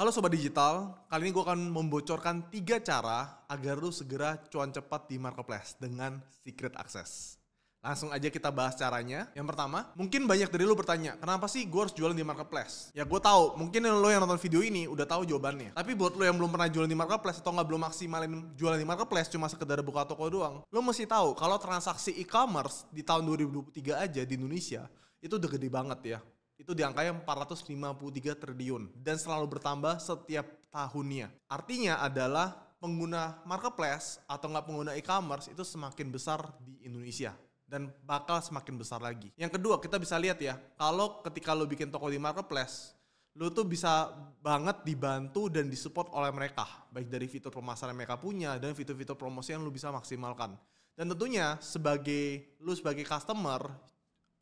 Halo Sobat Digital, kali ini gue akan membocorkan tiga cara agar lu segera cuan cepat di marketplace dengan secret access. Langsung aja kita bahas caranya. Yang pertama, mungkin banyak dari lu bertanya, kenapa sih gue harus jualan di marketplace? Ya gue tahu, mungkin lo yang nonton video ini udah tahu jawabannya. Tapi buat lo yang belum pernah jualan di marketplace atau nggak belum maksimalin jualan di marketplace cuma sekedar buka toko doang, lo mesti tahu kalau transaksi e-commerce di tahun 2023 aja di Indonesia itu udah gede banget ya itu di angkanya 453 triliun dan selalu bertambah setiap tahunnya. Artinya adalah pengguna marketplace atau nggak pengguna e-commerce itu semakin besar di Indonesia dan bakal semakin besar lagi. Yang kedua, kita bisa lihat ya, kalau ketika lo bikin toko di marketplace, lo tuh bisa banget dibantu dan disupport oleh mereka baik dari fitur pemasaran mereka punya dan fitur-fitur promosi yang lo bisa maksimalkan dan tentunya sebagai lo sebagai customer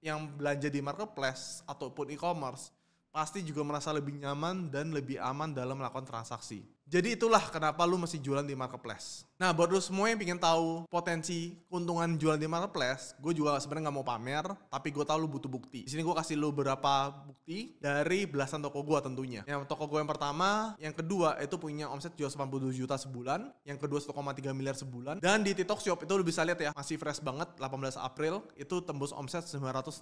yang belanja di marketplace ataupun e-commerce pasti juga merasa lebih nyaman dan lebih aman dalam melakukan transaksi. Jadi itulah kenapa lu masih jualan di marketplace. Nah, buat lu semua yang pengen tahu potensi keuntungan jualan di marketplace, gue juga sebenarnya nggak mau pamer, tapi gue tahu lu butuh bukti. Di sini gue kasih lu beberapa bukti dari belasan toko gue tentunya. Yang toko gue yang pertama, yang kedua itu punya omset jual 82 juta sebulan, yang kedua 1,3 miliar sebulan, dan di TikTok Shop itu lu bisa lihat ya, masih fresh banget, 18 April itu tembus omset 968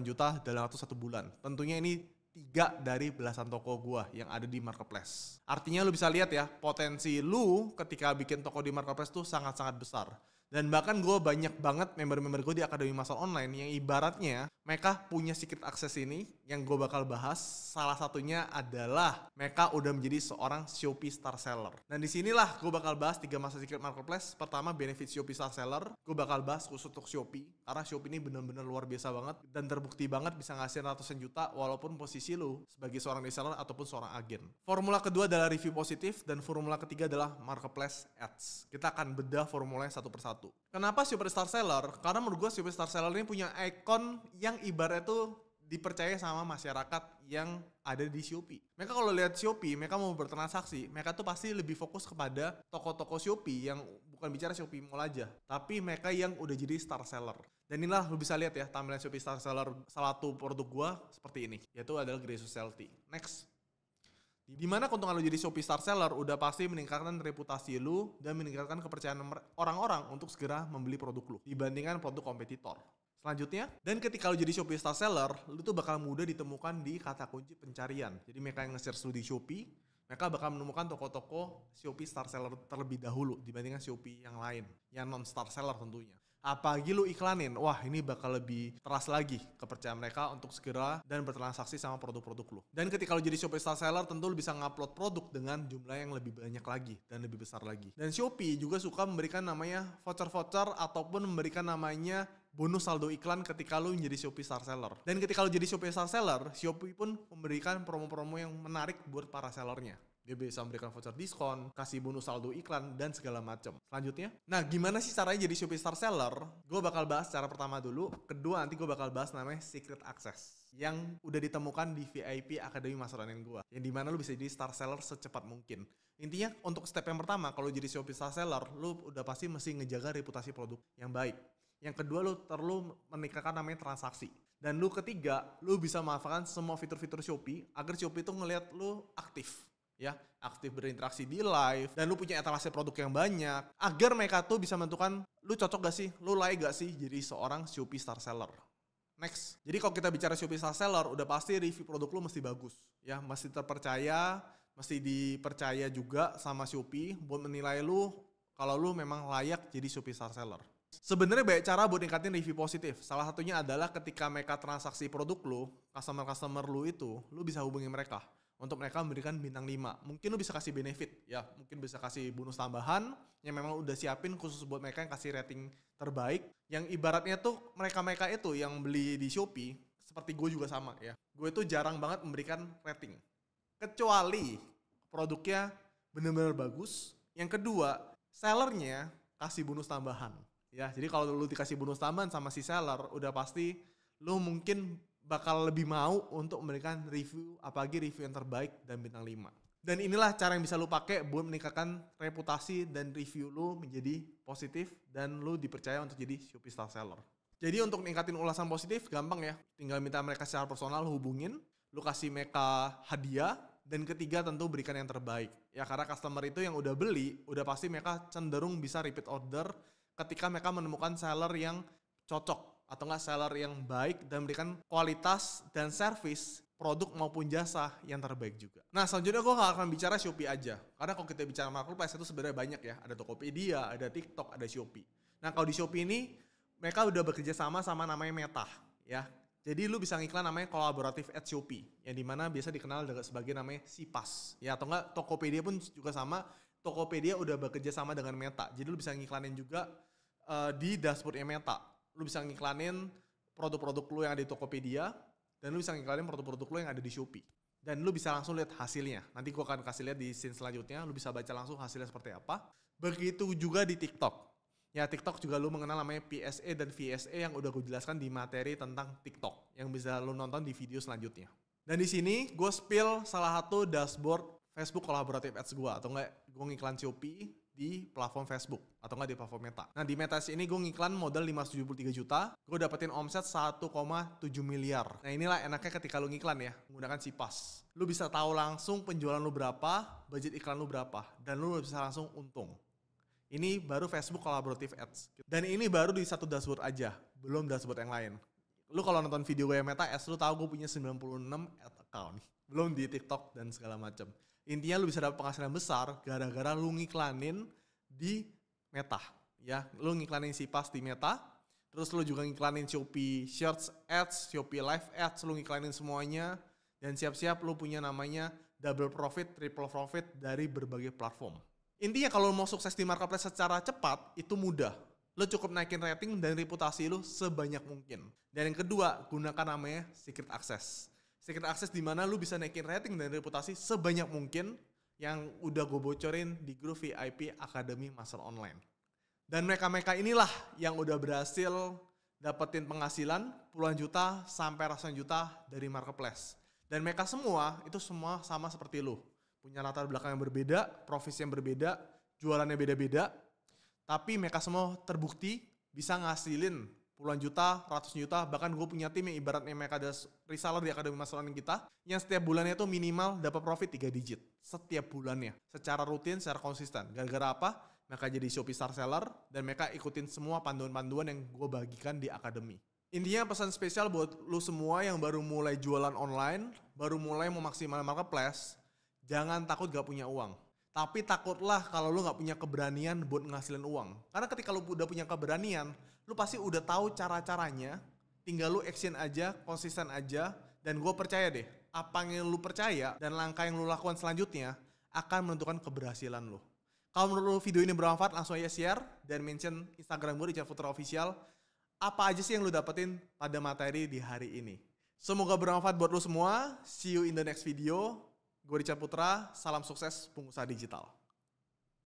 juta dalam satu bulan. Tentunya ini tiga dari belasan toko gua yang ada di marketplace. Artinya lu bisa lihat ya, potensi lu ketika bikin toko di marketplace tuh sangat-sangat besar. Dan bahkan gue banyak banget member-member gue di Akademi Masal Online yang ibaratnya mereka punya secret akses ini yang gue bakal bahas. Salah satunya adalah mereka udah menjadi seorang Shopee Star Seller. Dan disinilah gue bakal bahas tiga masa secret marketplace. Pertama benefit Shopee Star Seller. Gue bakal bahas khusus untuk Shopee. Karena Shopee ini bener-bener luar biasa banget dan terbukti banget bisa ngasih ratusan juta walaupun posisi lu sebagai seorang reseller ataupun seorang agen. Formula kedua adalah review positif dan formula ketiga adalah marketplace ads. Kita akan bedah formulanya satu persatu satu. Kenapa superstar seller? Karena menurut gue superstar seller ini punya ikon yang ibaratnya tuh dipercaya sama masyarakat yang ada di Shopee. Mereka kalau lihat Shopee, mereka mau bertransaksi, mereka tuh pasti lebih fokus kepada toko-toko Shopee yang bukan bicara Shopee Mall aja, tapi mereka yang udah jadi star seller. Dan inilah lu bisa lihat ya tampilan Shopee star seller salah satu produk gua seperti ini, yaitu adalah Grey Society. Next. Di mana keuntungan lu jadi Shopee Star Seller udah pasti meningkatkan reputasi lo dan meningkatkan kepercayaan orang-orang untuk segera membeli produk lo dibandingkan produk kompetitor. Selanjutnya, dan ketika lo jadi Shopee Star Seller, lo tuh bakal mudah ditemukan di kata kunci pencarian. Jadi mereka yang nge-search lo di Shopee, mereka bakal menemukan toko-toko Shopee Star Seller terlebih dahulu dibandingkan Shopee yang lain, yang non-star seller tentunya apalagi lu iklanin wah ini bakal lebih teras lagi kepercayaan mereka untuk segera dan bertransaksi sama produk-produk lu dan ketika lu jadi Shopee Star Seller tentu lu bisa ngupload produk dengan jumlah yang lebih banyak lagi dan lebih besar lagi dan Shopee juga suka memberikan namanya voucher-voucher ataupun memberikan namanya bonus saldo iklan ketika lu menjadi Shopee Star Seller. Dan ketika lu jadi Shopee Star Seller, Shopee pun memberikan promo-promo yang menarik buat para sellernya. Dia bisa memberikan voucher diskon, kasih bonus saldo iklan, dan segala macem. Selanjutnya, nah gimana sih caranya jadi Shopee Star Seller? Gue bakal bahas cara pertama dulu. Kedua, nanti gue bakal bahas namanya Secret Access yang udah ditemukan di VIP Akademi Mas Ronin gue. Yang dimana lu bisa jadi Star Seller secepat mungkin. Intinya untuk step yang pertama, kalau jadi Shopee Star Seller, lu udah pasti mesti ngejaga reputasi produk yang baik. Yang kedua, lu perlu menikahkan namanya transaksi. Dan lu ketiga, lu bisa memanfaatkan semua fitur-fitur Shopee agar Shopee itu ngelihat lu aktif ya aktif berinteraksi di live dan lu punya etalase produk yang banyak agar mereka tuh bisa menentukan lu cocok gak sih lu layak gak sih jadi seorang Shopee star seller next jadi kalau kita bicara Shopee star seller udah pasti review produk lu mesti bagus ya mesti terpercaya mesti dipercaya juga sama Shopee buat menilai lu kalau lu memang layak jadi Shopee star seller Sebenarnya banyak cara buat ningkatin review positif. Salah satunya adalah ketika mereka transaksi produk lu, customer-customer lu itu, lu bisa hubungi mereka untuk mereka memberikan bintang 5. Mungkin lu bisa kasih benefit ya, mungkin bisa kasih bonus tambahan yang memang udah siapin khusus buat mereka yang kasih rating terbaik. Yang ibaratnya tuh mereka-mereka itu yang beli di Shopee, seperti gue juga sama ya. Gue itu jarang banget memberikan rating. Kecuali produknya bener-bener bagus. Yang kedua, sellernya kasih bonus tambahan. Ya, jadi kalau lu dikasih bonus tambahan sama si seller, udah pasti lu mungkin bakal lebih mau untuk memberikan review apalagi review yang terbaik dan bintang 5. Dan inilah cara yang bisa lu pakai buat meningkatkan reputasi dan review lu menjadi positif dan lu dipercaya untuk jadi Shopee Star Seller. Jadi untuk meningkatin ulasan positif gampang ya. Tinggal minta mereka secara personal hubungin, lu kasih mereka hadiah dan ketiga tentu berikan yang terbaik. Ya karena customer itu yang udah beli, udah pasti mereka cenderung bisa repeat order ketika mereka menemukan seller yang cocok atau enggak seller yang baik dan memberikan kualitas dan service produk maupun jasa yang terbaik juga. Nah selanjutnya gue gak akan bicara Shopee aja. Karena kalau kita bicara marketplace itu sebenarnya banyak ya. Ada Tokopedia, ada TikTok, ada Shopee. Nah kalau di Shopee ini mereka udah bekerja sama sama namanya Meta ya. Jadi lu bisa ngiklan namanya kolaboratif at Shopee. Yang dimana biasa dikenal sebagai namanya Sipas. Ya atau enggak Tokopedia pun juga sama. Tokopedia udah bekerja sama dengan Meta. Jadi lu bisa ngiklanin juga uh, di dashboardnya Meta lu bisa ngiklanin produk-produk lu yang ada di Tokopedia dan lu bisa ngiklanin produk-produk lu yang ada di Shopee dan lu bisa langsung lihat hasilnya. Nanti gua akan kasih lihat di scene selanjutnya, lu bisa baca langsung hasilnya seperti apa. Begitu juga di TikTok. Ya TikTok juga lu mengenal namanya PSA e dan VSA e yang udah gue jelaskan di materi tentang TikTok yang bisa lu nonton di video selanjutnya. Dan di sini gue spill salah satu dashboard Facebook Collaborative Ads gue atau enggak gue ngiklan Shopee di platform Facebook atau enggak di platform Meta. Nah, di Meta ini gue ngiklan modal 573 juta, gue dapetin omset 1,7 miliar. Nah, inilah enaknya ketika lu ngiklan ya, menggunakan si pas. Lu bisa tahu langsung penjualan lu berapa, budget iklan lu berapa, dan lu bisa langsung untung. Ini baru Facebook Collaborative Ads. Dan ini baru di satu dashboard aja, belum dashboard yang lain. Lu kalau nonton video gue yang Meta Ads, lu tahu gue punya 96 ad account belum di TikTok dan segala macam. Intinya lu bisa dapat penghasilan besar gara-gara lu ngiklanin di Meta, ya. Lu ngiklanin si pas di Meta, terus lu juga ngiklanin Shopee Shirts Ads, Shopee Live Ads, lu ngiklanin semuanya dan siap-siap lu punya namanya double profit, triple profit dari berbagai platform. Intinya kalau lu mau sukses di marketplace secara cepat itu mudah. Lu cukup naikin rating dan reputasi lu sebanyak mungkin. Dan yang kedua, gunakan namanya secret access secret access di mana lu bisa naikin rating dan reputasi sebanyak mungkin yang udah gue bocorin di grup VIP Akademi Master Online. Dan mereka-mereka inilah yang udah berhasil dapetin penghasilan puluhan juta sampai ratusan juta dari marketplace. Dan mereka semua itu semua sama seperti lu. Punya latar belakang yang berbeda, profesi yang berbeda, jualannya beda-beda. Tapi mereka semua terbukti bisa ngasilin puluhan juta, ratus juta, bahkan gue punya tim yang ibaratnya mereka ada reseller di Akademi Master Online kita, yang setiap bulannya itu minimal dapat profit 3 digit. Setiap bulannya. Secara rutin, secara konsisten. Gara-gara apa? Mereka jadi Shopee Star Seller, dan mereka ikutin semua panduan-panduan yang gue bagikan di Akademi. Intinya pesan spesial buat lu semua yang baru mulai jualan online, baru mulai memaksimalkan marketplace, jangan takut gak punya uang tapi takutlah kalau lu nggak punya keberanian buat ngasilin uang. Karena ketika lu udah punya keberanian, lu pasti udah tahu cara-caranya. Tinggal lu action aja, konsisten aja. Dan gue percaya deh, apa yang lu percaya dan langkah yang lu lakukan selanjutnya akan menentukan keberhasilan lu. Kalau menurut lu video ini bermanfaat, langsung aja share dan mention Instagram gue di Futra Official. Apa aja sih yang lu dapetin pada materi di hari ini. Semoga bermanfaat buat lu semua. See you in the next video. Gue Richard Putra, salam sukses pengusaha digital.